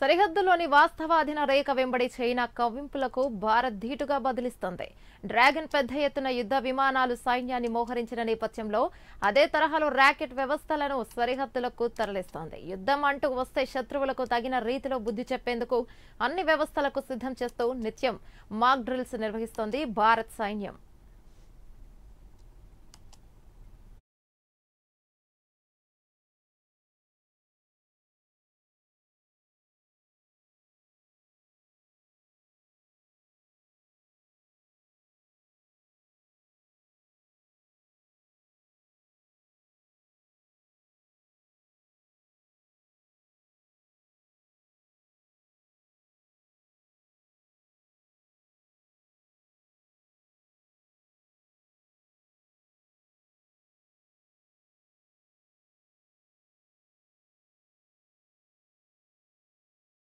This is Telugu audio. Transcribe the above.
సరిహద్దులోని వాస్తవాధీన రేఖ వెంబడి చైనా కవ్వింపులకు భారత్ ధీటుగా బదిలిస్తోంది డ్రాగన్ పెద్ద ఎత్తున యుద్ధ విమానాలు సైన్యాన్ని మోహరించిన నేపథ్యంలో అదే తరహాలో ర్యాకెట్ వ్యవస్థలను సరిహద్దులకు తరలిస్తోంది యుద్ధం అంటూ వస్తే శత్రువులకు తగిన రీతిలో బుద్ధి చెప్పేందుకు అన్ని వ్యవస్థలకు సిద్ధం చేస్తూ నిత్యం మాక్ డ్రిల్స్ నిర్వహిస్తోంది భారత్ సైన్యం